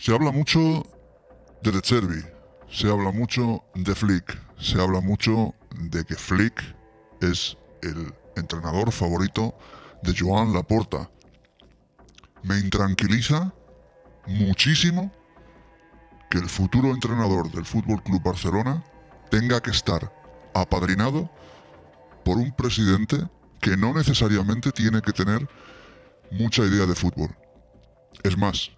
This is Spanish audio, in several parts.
Se habla mucho de The se habla mucho de Flick, se habla mucho de que Flick es el entrenador favorito de Joan Laporta. Me intranquiliza muchísimo que el futuro entrenador del Fútbol Club Barcelona tenga que estar apadrinado por un presidente que no necesariamente tiene que tener mucha idea de fútbol. Es más,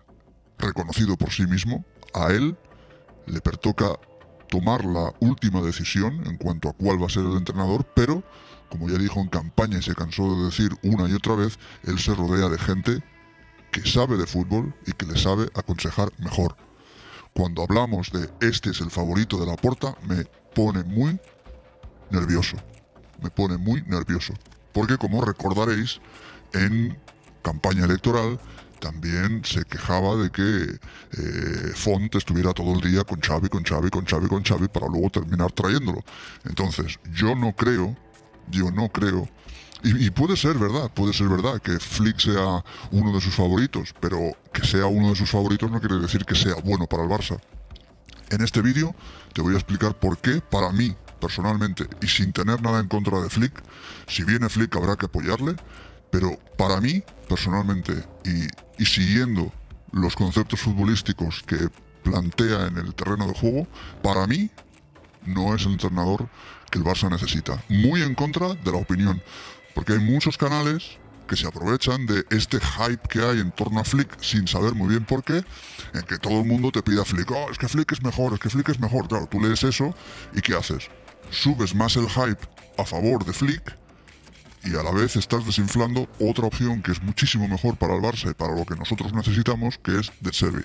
reconocido por sí mismo, a él le pertoca tomar la última decisión en cuanto a cuál va a ser el entrenador, pero, como ya dijo en campaña y se cansó de decir una y otra vez, él se rodea de gente que sabe de fútbol y que le sabe aconsejar mejor. Cuando hablamos de este es el favorito de la puerta, me pone muy nervioso. Me pone muy nervioso. Porque como recordaréis, en campaña electoral también se quejaba de que eh, Font estuviera todo el día con Xavi, con Xavi, con Xavi, con Xavi, para luego terminar trayéndolo. Entonces, yo no creo, yo no creo, y, y, puede ser verdad, puede ser verdad que Flick sea uno de sus favoritos, pero que sea uno de sus favoritos no quiere decir que sea bueno para el Barça. En este vídeo te voy a explicar por qué, para mí, personalmente, y sin tener nada en contra de Flick, si viene Flick habrá que apoyarle, pero para mí, personalmente, y y siguiendo los conceptos futbolísticos que plantea en el terreno de juego, para mí no es el entrenador que el Barça necesita. Muy en contra de la opinión, porque hay muchos canales que se aprovechan de este hype que hay en torno a Flick sin saber muy bien por qué, en que todo el mundo te pida Flick, oh, es que Flick es mejor, es que Flick es mejor. Claro, tú lees eso y ¿qué haces? Subes más el hype a favor de Flick y a la vez estás desinflando otra opción que es muchísimo mejor para el Barça y para lo que nosotros necesitamos, que es De Servi.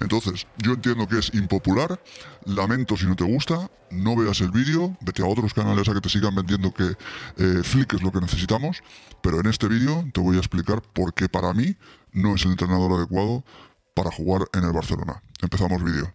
Entonces, yo entiendo que es impopular, lamento si no te gusta, no veas el vídeo, vete a otros canales a que te sigan vendiendo que eh, Flick es lo que necesitamos, pero en este vídeo te voy a explicar por qué para mí no es el entrenador adecuado para jugar en el Barcelona. Empezamos vídeo.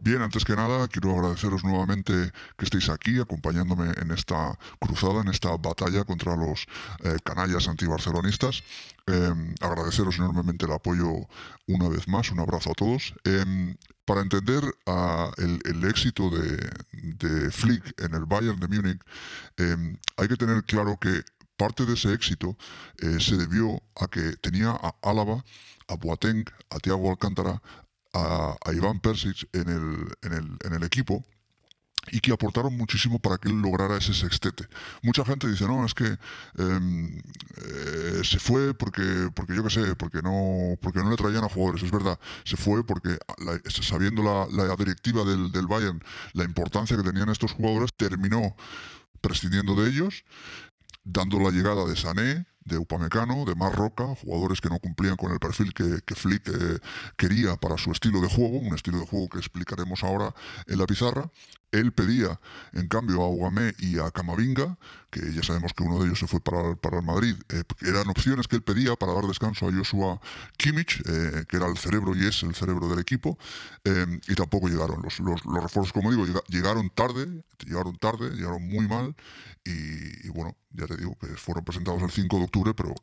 Bien, antes que nada, quiero agradeceros nuevamente que estéis aquí acompañándome en esta cruzada, en esta batalla contra los eh, canallas antibarcelonistas. Em, agradeceros enormemente el apoyo una vez más, un abrazo a todos. Em, para entender ah, el, éxito de, de, Flick en el Bayern de Múnich, em, hay que tener claro que parte de ese éxito eh, se debió a que tenía a Álava, a Boateng, a Tiago Alcántara, a, Iván Persic en el, en, el, en el equipo y que aportaron muchísimo para que él lograra ese sextete. Mucha gente dice, no, es que em, eh, se fue porque, porque yo qué sé, porque no, porque no le traían a jugadores. Es verdad, se fue porque sabiendo la, directiva del, del, Bayern, la importancia que tenían estos jugadores, terminó prescindiendo de ellos, dando la llegada de Sané, de Upamecano, de Marroca, jugadores que no cumplían con el perfil que, Flick eh, quería para su estilo de juego, un estilo de juego que explicaremos ahora en la pizarra. Él pedía, en cambio, a Guamé y a Camavinga, que ya sabemos que uno de ellos se fue para, el Madrid, eh, eran opciones que él pedía para dar descanso a Joshua Kimmich, eh, que era el cerebro y es el cerebro del equipo, y tampoco llegaron. Los, refuerzos, como digo, llegaron tarde, llegaron tarde, llegaron muy mal, y, y bueno, ya te digo que fueron presentados el 5 de octubre pero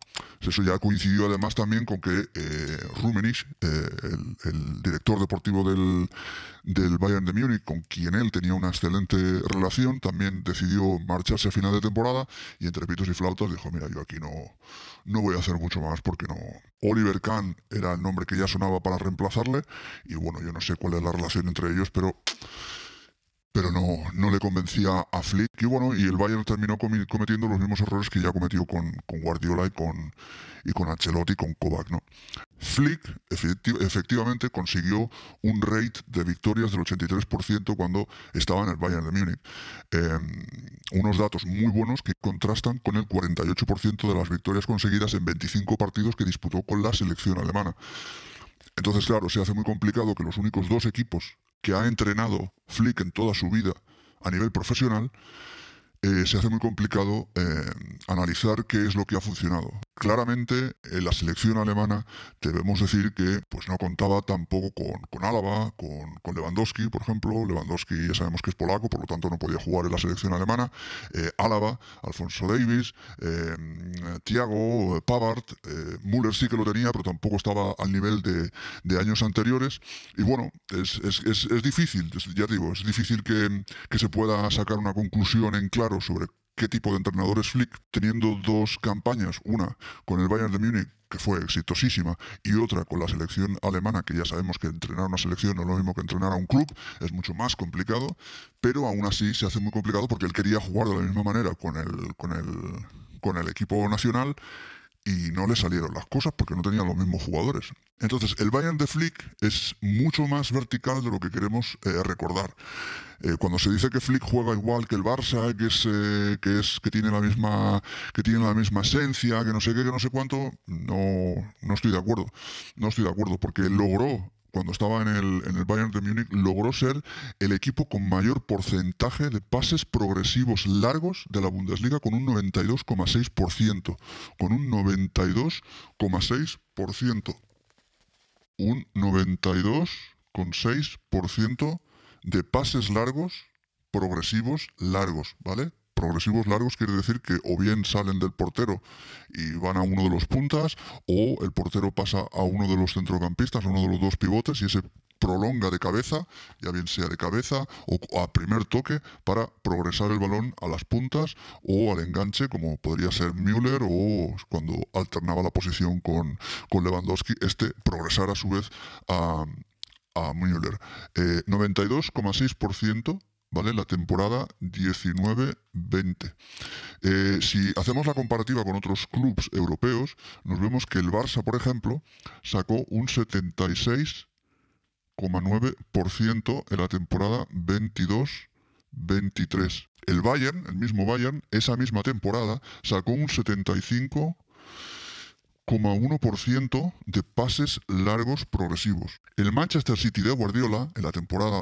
eso ya coincidió además también con que eh, eh el, director deportivo del, Bayern de Múnich, con quien él tenía una excelente relación, también decidió marcharse a final de temporada y entre pitos y flautas dijo, mira, yo aquí no, no voy a hacer mucho más porque no... Oliver Kahn era el nombre que ya sonaba para reemplazarle y bueno, yo no sé cuál es la relación entre ellos, pero pero no, no le convencía a Flick. Y bueno, y el Bayern terminó cometiendo los mismos errores que ya cometió con, Guardiola y con, y con Ancelotti y con Kovac. ¿no? Flick efectivamente consiguió un rate de victorias del 83% cuando estaba en el Bayern de Múnich. Em, unos datos muy buenos que contrastan con el 48% de las victorias conseguidas en 25 partidos que disputó con la selección alemana. Entonces, claro, se hace muy complicado que los únicos dos equipos que ha entrenado Flick en toda su vida a nivel profesional, eh, se hace muy complicado eh, analizar qué es lo que ha funcionado. Claramente, en la selección alemana debemos decir que pues, no contaba tampoco con, con Álava, con, Lewandowski, por ejemplo. Lewandowski ya sabemos que es polaco, por lo tanto no podía jugar en la selección alemana. Eh, Álava, Alfonso Davis, Thiago, Pavard, Müller sí que lo tenía, pero tampoco estaba al nivel de, años anteriores. Y bueno, es, difícil, ya digo, es difícil que se pueda sacar una conclusión en claro sobre qué tipo de entrenador es Flick, teniendo dos campañas, una con el Bayern de Múnich, que fue exitosísima, y otra con la selección alemana, que ya sabemos que entrenar una selección no es lo mismo que entrenar a un club, es mucho más complicado, pero aún así se hace muy complicado porque él quería jugar de la misma manera con el, con el, con el equipo nacional y no le salieron las cosas porque no tenían los mismos jugadores. Entonces, el Bayern de Flick es mucho más vertical de lo que queremos eh, recordar. Eh, cuando se dice que Flick juega igual que el Barça, que es, eh, que es que tiene la misma que tiene la misma esencia, que no sé qué, que no sé cuánto, no no estoy de acuerdo. No estoy de acuerdo porque logró cuando estaba en el, Bayern de Múnich, logró ser el equipo con mayor porcentaje de pases progresivos largos de la Bundesliga, con un 92,6%. Con un 92,6%. Un 92,6% de pases largos progresivos largos, ¿vale? progresivos largos quiere decir que o bien salen del portero y van a uno de los puntas, o el portero pasa a uno de los centrocampistas, a uno de los dos pivotes, y ese prolonga de cabeza, ya bien sea de cabeza o a primer toque, para progresar el balón a las puntas o al enganche, como podría ser Müller o cuando alternaba la posición con, Lewandowski, este progresar a su vez a, a Müller. 92,6% eh, ¿vale? La temporada 19-20. Eh, si hacemos la comparativa con otros clubes europeos, nos vemos que el Barça, por ejemplo, sacó un 76,9% en la temporada 22 23. El Bayern, el mismo Bayern, esa misma temporada sacó un 75,1% de pases largos progresivos. El Manchester City de Guardiola, en la temporada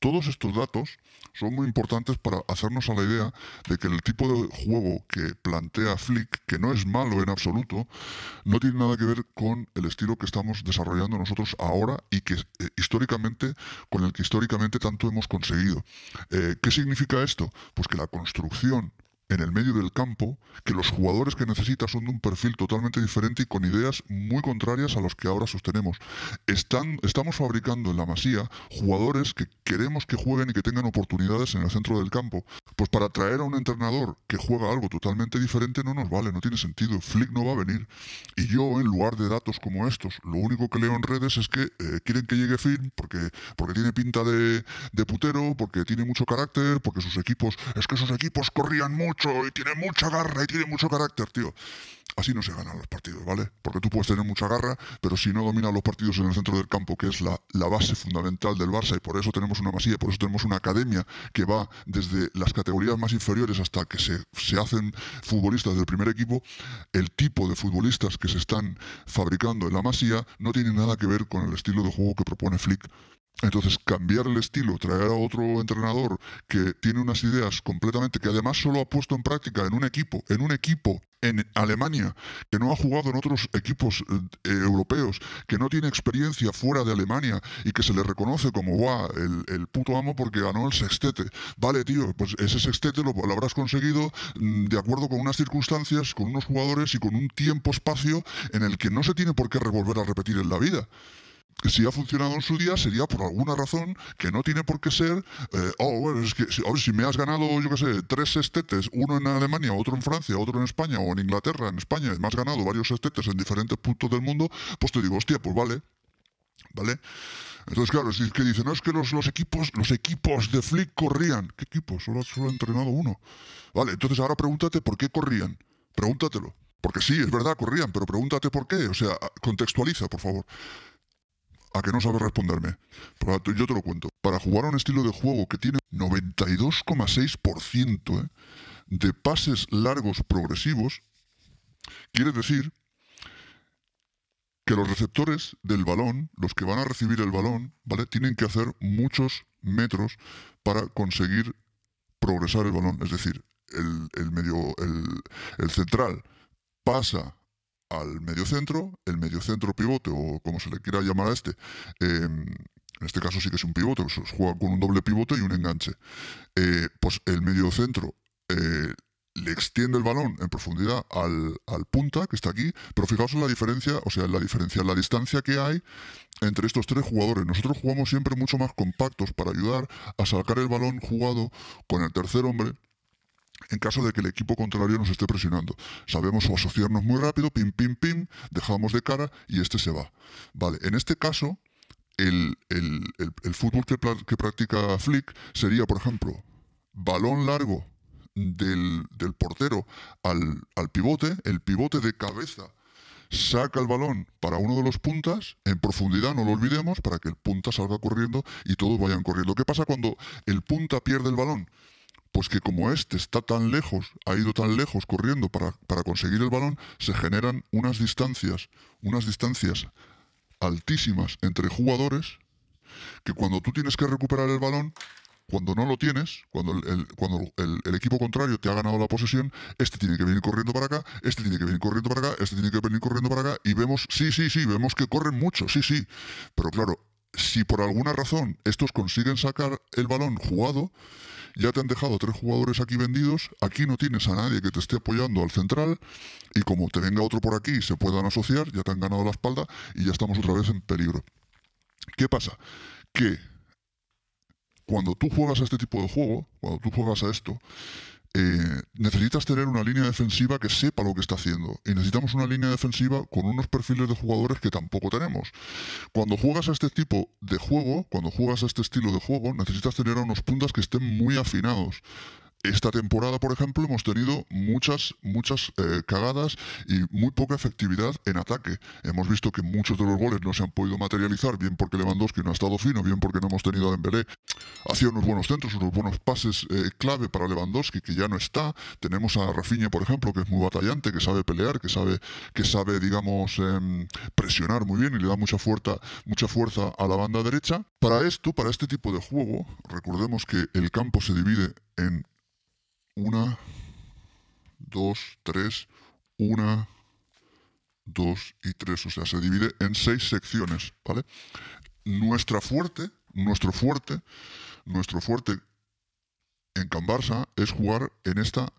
Todos estos datos son muy importantes para hacernos a la idea de que el tipo de juego que plantea Flick, que no es malo en absoluto, no tiene nada que ver con el estilo que estamos desarrollando nosotros ahora y que eh, históricamente, con el que históricamente tanto hemos conseguido. Eh, ¿Qué significa esto? Pues que la construcción en el medio del campo que los jugadores que necesita son de un perfil totalmente diferente y con ideas muy contrarias a los que ahora sostenemos. Están, estamos fabricando en la masía jugadores que queremos que jueguen y que tengan oportunidades en el centro del campo. Pues para traer a un entrenador que juega algo totalmente diferente no nos vale, no tiene sentido. Flick no va a venir. Y yo, en lugar de datos como estos, lo único que leo en redes es que eh, quieren que llegue Finn porque, porque tiene pinta de, de putero, porque tiene mucho carácter, porque sus equipos, es que sus equipos corrían mucho y tiene mucha garra y tiene mucho carácter, tío. Así no se ganan los partidos, ¿vale? Porque tú puedes tener mucha garra, pero si no dominas los partidos en el centro del campo, que es la, la, base fundamental del Barça, y por eso tenemos una masía, por eso tenemos una academia que va desde las categorías más inferiores hasta que se, se hacen futbolistas del primer equipo, el tipo de futbolistas que se están fabricando en la masía no tiene nada que ver con el estilo de juego que propone Flick entonces, cambiar el estilo, traer a otro entrenador que tiene unas ideas completamente, que además solo ha puesto en práctica en un equipo, en un equipo en Alemania, que no ha jugado en otros equipos eh, europeos, que no tiene experiencia fuera de Alemania y que se le reconoce como, el, puto amo porque ganó el sextete. Vale, tío, pues ese sextete lo, lo habrás conseguido mm, de acuerdo con unas circunstancias, con unos jugadores y con un tiempo-espacio en el que no se tiene por qué revolver a repetir en la vida si ha funcionado en su día, sería por alguna razón que no tiene por qué ser, eh, oh, bueno, es que si, oh, si me has ganado, yo qué sé, tres estetes, uno en Alemania, otro en Francia, otro en España o en Inglaterra, en España, y me has ganado varios estetes en diferentes puntos del mundo, pues te digo, hostia, pues vale, ¿vale? Entonces, claro, si es que dicen, no, es que los, los equipos los equipos de Flick corrían. ¿Qué equipos? Solo, solo ha entrenado uno. Vale, entonces ahora pregúntate por qué corrían. Pregúntatelo. Porque sí, es verdad, corrían, pero pregúntate por qué. O sea, contextualiza, por favor a que no sabes responderme. Pero yo te lo cuento. Para jugar a un estilo de juego que tiene 92,6% ¿eh? de pases largos progresivos, quiere decir que los receptores del balón, los que van a recibir el balón, ¿vale? Tienen que hacer muchos metros para conseguir progresar el balón. Es decir, el, medio, el, el central pasa al centro, el medio centro pivote, o como se le quiera llamar a este, em, en este caso sí que es un pivote, pues juega con un doble pivote y un enganche, eh, pues el medio centro eh, le extiende el balón en profundidad al, al, punta que está aquí, pero fijaos en la diferencia, o sea, en la diferencia, en la distancia que hay entre estos tres jugadores. Nosotros jugamos siempre mucho más compactos para ayudar a sacar el balón jugado con el tercer hombre en caso de que el equipo contrario nos esté presionando. Sabemos o asociarnos muy rápido, pim, pim, pim, dejamos de cara y este se va. Vale, en este caso, el, fútbol que, practica Flick sería, por ejemplo, balón largo del, portero al, al pivote, el pivote de cabeza saca el balón para uno de los puntas, en profundidad, no lo olvidemos, para que el punta salga corriendo y todos vayan corriendo. ¿Qué pasa cuando el punta pierde el balón? pues que como este está tan lejos, ha ido tan lejos corriendo para, conseguir el balón, se generan unas distancias, unas distancias altísimas entre jugadores, que cuando tú tienes que recuperar el balón, cuando no lo tienes, cuando, el, cuando el, equipo contrario te ha ganado la posesión, este tiene que venir corriendo para acá, este tiene que venir corriendo para acá, este tiene que venir corriendo para acá, y vemos, sí, sí, sí, vemos que corren mucho, sí, sí, pero claro, si por alguna razón estos consiguen sacar el balón jugado, ya te han dejado tres jugadores aquí vendidos, aquí no tienes a nadie que te esté apoyando al central, y como te venga otro por aquí y se puedan asociar, ya te han ganado la espalda y ya estamos otra vez en peligro. ¿Qué pasa? Que cuando tú juegas a este tipo de juego, cuando tú juegas a esto, eh, necesitas tener una línea defensiva que sepa lo que está haciendo. Y necesitamos una línea defensiva con unos perfiles de jugadores que tampoco tenemos. Cuando juegas a este tipo de juego, cuando juegas a este estilo de juego, necesitas tener unos puntas que estén muy afinados esta temporada, por ejemplo, hemos tenido muchas, muchas eh, cagadas y muy poca efectividad en ataque. Hemos visto que muchos de los goles no se han podido materializar, bien porque Lewandowski no ha estado fino, bien porque no hemos tenido a Dembélé. Hacía unos buenos centros, unos buenos pases eh, clave para Lewandowski, que ya no está. Tenemos a Rafinha, por ejemplo, que es muy batallante, que sabe pelear, que sabe, que sabe digamos, em, presionar muy bien y le da mucha fuerza, mucha fuerza a la banda derecha. Para esto, para este tipo de juego, recordemos que el campo se divide en una, dos, tres, una, dos y tres. O sea, se divide en seis secciones, ¿vale? Nuestra fuerte, nuestro fuerte, nuestro fuerte en Cambarsa es jugar en esta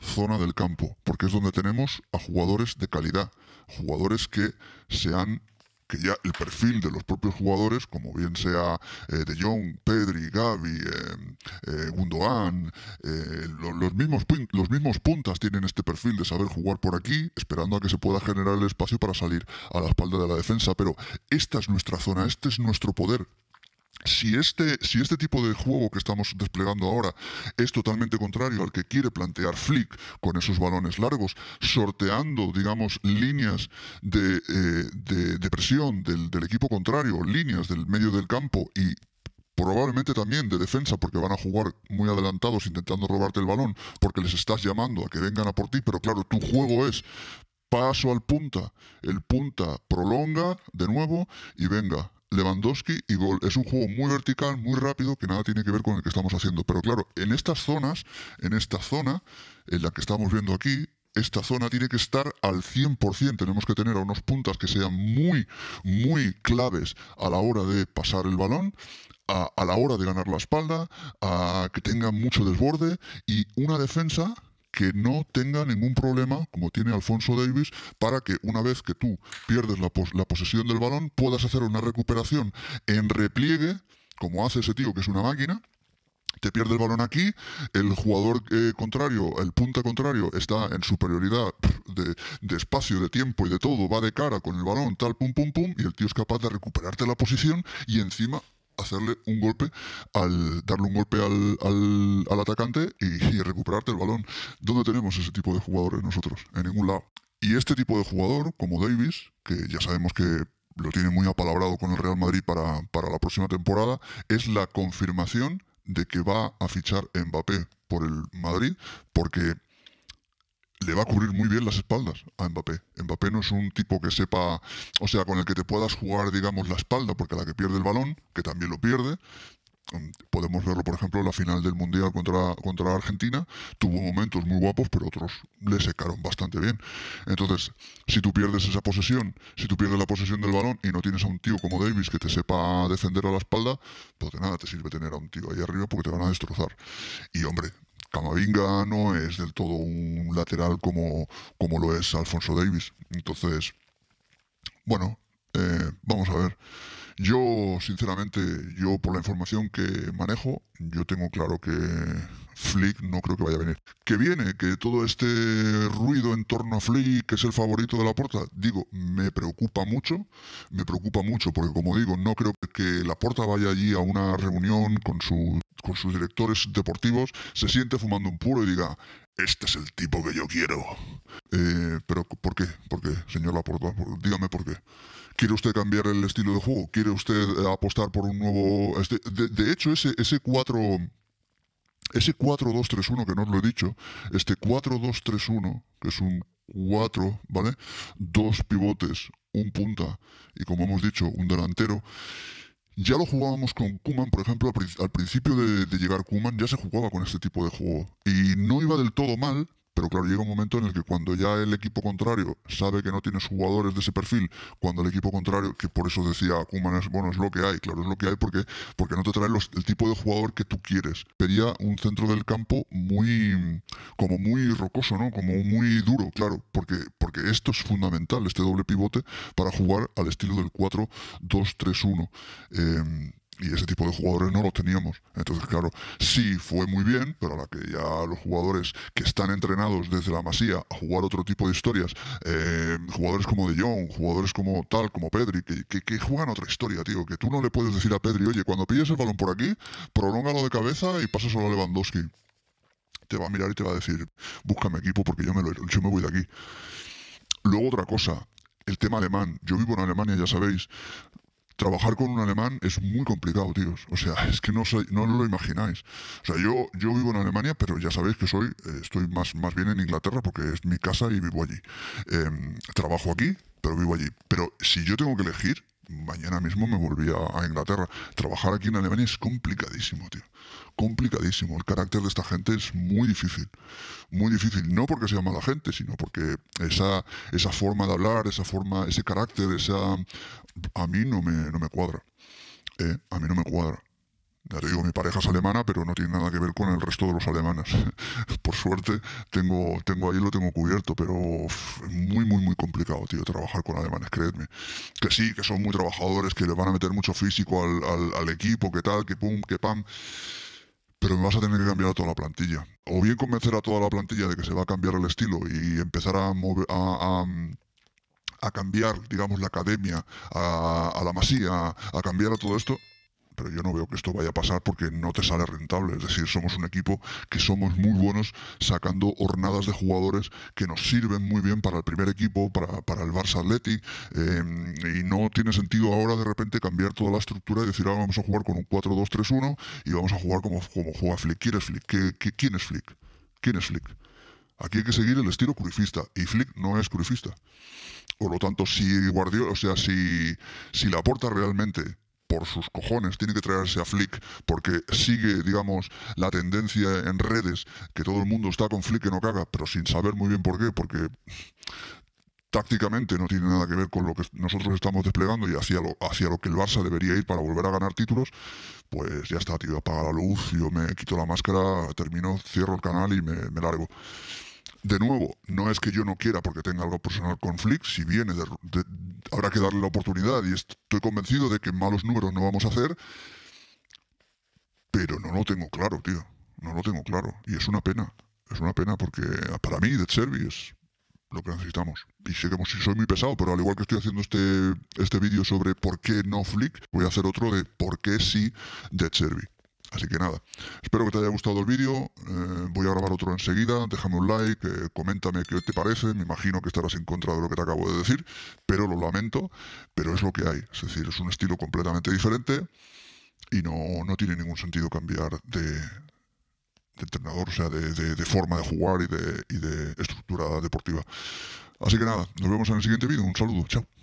zona del campo, porque es donde tenemos a jugadores de calidad, jugadores que se han que ya el perfil de los propios jugadores, como bien sea eh, De Jong, Pedri, Gaby, eh, eh, eh los, mismos, los mismos puntas tienen este perfil de saber jugar por aquí, esperando a que se pueda generar el espacio para salir a la espalda de la defensa. Pero esta es nuestra zona, este es nuestro poder si este, si este tipo de juego que estamos desplegando ahora es totalmente contrario al que quiere plantear Flick con esos balones largos, sorteando, digamos, líneas de, eh, presión del equipo contrario, líneas del medio del campo y probablemente también de defensa, porque van a jugar muy adelantados intentando robarte el balón, porque les estás llamando a que vengan a por ti, pero claro, tu juego es paso al punta, el punta prolonga de nuevo y venga, Lewandowski y gol. Es un juego muy vertical, muy rápido, que nada tiene que ver con el que estamos haciendo. Pero claro, en estas zonas, en esta zona, en la que estamos viendo aquí, esta zona tiene que estar al 100%. Tenemos que tener a unos puntas que sean muy, muy claves a la hora de pasar el balón, a, a la hora de ganar la espalda, a que tengan mucho desborde y una defensa que no tenga ningún problema, como tiene Alfonso Davis, para que una vez que tú pierdes la, posesión del balón, puedas hacer una recuperación en repliegue, como hace ese tío que es una máquina, te pierde el balón aquí, el jugador eh, contrario, el punta contrario, está en superioridad de, de, espacio, de tiempo y de todo, va de cara con el balón, tal, pum, pum, pum, y el tío es capaz de recuperarte la posición y encima hacerle un golpe, al darle un golpe al, al, atacante y, recuperarte el balón. ¿Dónde tenemos ese tipo de jugadores nosotros? En ningún lado. Y este tipo de jugador, como Davis, que ya sabemos que lo tiene muy apalabrado con el Real Madrid para, para la próxima temporada, es la confirmación de que va a fichar Mbappé por el Madrid, porque le va a cubrir muy bien las espaldas a Mbappé. Mbappé no es un tipo que sepa, o sea, con el que te puedas jugar, digamos, la espalda, porque la que pierde el balón, que también lo pierde, mm, podemos verlo, por ejemplo, en la final del Mundial contra, contra Argentina, tuvo momentos muy guapos, pero otros le secaron bastante bien. Entonces, si tú pierdes esa posesión, si tú pierdes la posesión del balón y no tienes a un tío como Davis que te sepa defender a la espalda, pues de nada te sirve tener a un tío ahí arriba porque te van a destrozar. Y hombre, Camavinga no es del todo un lateral como, como lo es Alfonso Davis. Entonces, bueno, eh, vamos a ver. Yo, sinceramente, yo por la información que manejo, yo tengo claro que Flick no creo que vaya a venir. ¿Que viene? ¿Que todo este ruido en torno a Flick, que es el favorito de la porta? Digo, me preocupa mucho, me preocupa mucho, porque como digo, no creo que la porta vaya allí a una reunión con, su, con sus directores deportivos, se siente fumando un puro y diga, este es el tipo que yo quiero. Eh, pero ¿por qué? ¿Por qué, señor Laporta? Dígame por qué. ¿Quiere usted cambiar el estilo de juego? ¿Quiere usted apostar por un nuevo... Este? De, de hecho, ese, ese 4... Ese 4-2-3-1, que no os lo he dicho, este 4-2-3-1, que es un 4, ¿vale? Dos pivotes, un punta y, como hemos dicho, un delantero. Ya lo jugábamos con Kuman, por ejemplo, al, principio de, llegar Kuman ya se jugaba con este tipo de juego. Y no iba del todo mal, pero claro, llega un momento en el que cuando ya el equipo contrario sabe que no tienes jugadores de ese perfil, cuando el equipo contrario, que por eso decía Kuman, es, bueno, es lo que hay, claro, es lo que hay porque, porque no te trae el tipo de jugador que tú quieres. Pedía un centro del campo muy, como muy rocoso, ¿no? Como muy duro, claro, porque, porque esto es fundamental, este doble pivote, para jugar al estilo del 4-2-3-1 y ese tipo de jugadores no lo teníamos. Entonces, claro, sí fue muy bien, pero a que ya los jugadores que están entrenados desde la masía a jugar otro tipo de historias, eh, jugadores como De Jong, jugadores como tal, como Pedri, que, que, juegan otra historia, tío, que tú no le puedes decir a Pedri, oye, cuando pilles el balón por aquí, prolóngalo de cabeza y pasas a Lewandowski. Te va a mirar y te va a decir, búscame equipo porque yo yo me voy de aquí. Luego otra cosa, el tema alemán. Yo vivo en Alemania, ya sabéis trabajar con un alemán es muy complicado, tíos. O sea, es que no, no lo imagináis. O sea, yo, yo vivo en Alemania, pero ya sabéis que soy, eh, estoy más, más bien en Inglaterra porque es mi casa y vivo allí. Em, trabajo aquí, pero vivo allí. Pero si yo tengo que elegir, mañana mismo me volvía a Inglaterra. Trabajar aquí en Alemania es complicadísimo, tío. Complicadísimo. El carácter de esta gente es muy difícil. Muy difícil. No porque sea mala gente, sino porque esa, esa forma de hablar, esa forma, ese carácter, esa. A mí no me, no me cuadra. ¿eh? a mí no me cuadra. Ya te digo, mi pareja es alemana, pero no tiene nada que ver con el resto de los alemanes. Por suerte, tengo, tengo ahí lo tengo cubierto, pero es muy, muy, muy complicado, tío, trabajar con alemanes, creedme. Que sí, que son muy trabajadores, que le van a meter mucho físico al, equipo, que tal, que pum, que pam pero me vas a tener que cambiar a toda la plantilla. O bien convencer a toda la plantilla de que se va a cambiar el estilo y empezar a, a, cambiar, digamos, la academia, a la masía, a cambiar a todo esto, pero yo no veo que esto vaya a pasar porque no te sale rentable. Es decir, somos un equipo que somos muy buenos sacando hornadas de jugadores que nos sirven muy bien para el primer equipo, para, el Barça atleti eh, y no tiene sentido ahora de repente cambiar toda la estructura y decir, ahora vamos a jugar con un 4-2-3-1 y vamos a jugar como, como juega Flick. ¿Quién es Flick? quién es Flick? ¿Quién es Flick? Aquí hay que seguir el estilo curifista y Flick no es curifista. Por lo tanto, si Guardiola, o sea, si, si aporta realmente por sus cojones tiene que traerse a Flick porque sigue, digamos, la tendencia en redes que todo el mundo está con Flick que no caga, pero sin saber muy bien por qué, porque tácticamente no tiene nada que ver con lo que nosotros estamos desplegando y hacia lo, lo que el Barça debería ir para volver a ganar títulos, pues ya está, tío, apaga la luz, yo me quito la máscara, termino, cierro el canal y me largo. De nuevo, no es que yo no quiera porque tenga algo personal con Flick, si viene, habrá que darle la oportunidad y estoy convencido de que malos números no vamos a hacer, pero no lo tengo claro, tío, no lo tengo claro y es una pena, es una pena porque para mí Dead Servi es lo que necesitamos. Y sé que soy muy pesado, pero al igual que estoy haciendo este, este vídeo sobre por qué no Flick, voy a hacer otro de por qué sí de Servi. Así que nada, espero que te haya gustado el vídeo, eh, voy a grabar otro enseguida, déjame un like, eh, coméntame qué te parece, me imagino que estarás en contra de lo que te acabo de decir, pero lo lamento, pero es lo que hay, es decir, es un estilo completamente diferente y no, tiene ningún sentido cambiar de, entrenador, o sea, de, de, forma de jugar y de, y de estructura deportiva. Así que nada, nos vemos en el siguiente vídeo, un saludo, chao.